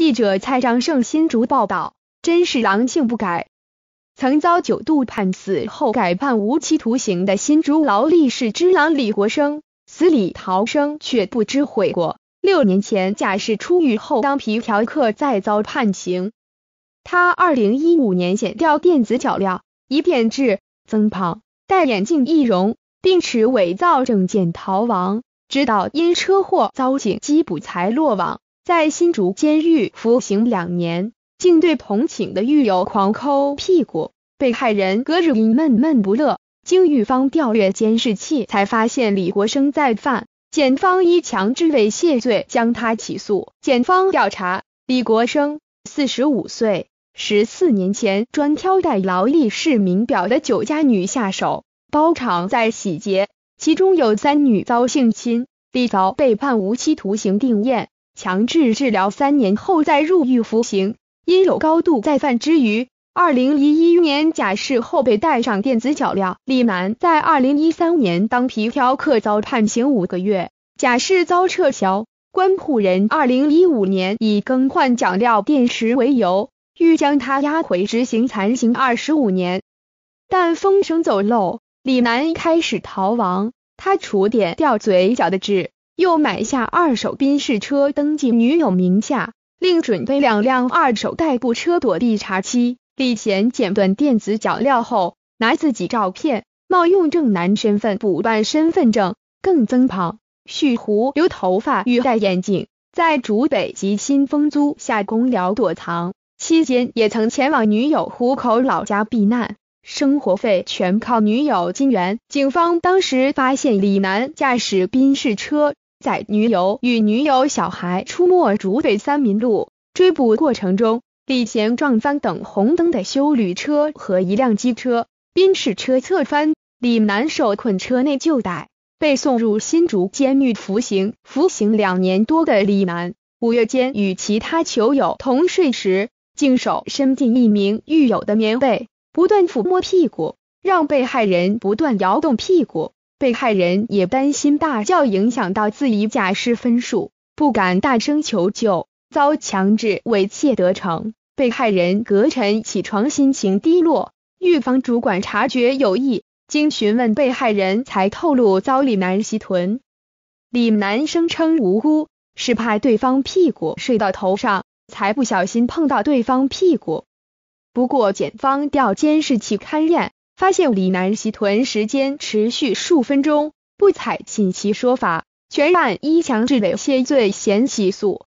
记者蔡章胜、新竹报道，真是狼性不改。曾遭九度判死后改判无期徒刑的新竹劳力士之狼李国生，死里逃生却不知悔过。六年前假释出狱后，当皮条客再遭判刑。他二零一五年剪掉电子脚镣，以变质增胖，戴眼镜易容，并持伪造证件逃亡，直到因车祸遭警缉捕才落网。在新竹监狱服刑两年，竟对同寝的狱友狂抠屁股。被害人葛如林闷闷不乐。经狱方调阅监视器，才发现李国生在犯。检方依强制猥亵罪将他起诉。检方调查，李国生四十五岁，十四年前专挑带劳力士名表的酒家女下手，包场在洗劫，其中有三女遭性侵。李遭被判无期徒刑定验。强制治疗三年后，再入狱服刑，因有高度再犯之余。二零一一年假释后被戴上电子脚镣，李楠在二零一三年当皮条客遭判刑五个月，假释遭撤销。关护人二零一五年以更换脚镣电池为由，欲将他押回执行残刑二十五年，但风声走漏，李楠开始逃亡。他除点掉嘴角的痣。又买下二手宾士车登记女友名下，另准备两辆二手代步车躲避查缉。李贤剪断电子脚镣后，拿自己照片冒用正男身份补办身份证，更增胖蓄胡留头发与戴眼镜，在竹北及新丰租下公寮躲藏期间，也曾前往女友虎口老家避难，生活费全靠女友金元。警方当时发现李楠驾驶宾士车。在女友与女友小孩出没竹北三民路追捕过程中，李贤撞翻等红灯的修旅车和一辆机车，宾士车侧翻，李楠受困车内救歹，被送入新竹监狱服刑。服刑两年多的李楠，五月间与其他囚友同睡时，竟手伸进一名狱友的棉被，不断抚摸屁股，让被害人不断摇动屁股。被害人也担心大叫影响到自己驾驶分数，不敢大声求救，遭强制猥亵得逞。被害人隔晨起床心情低落，狱方主管察觉有异，经询问被害人，才透露遭李男袭臀。李楠声称无辜，是怕对方屁股睡到头上，才不小心碰到对方屁股。不过检方调监视器勘验。发现李楠袭臀时间持续数分钟，不采信其说法，全案依强制猥亵罪嫌起诉。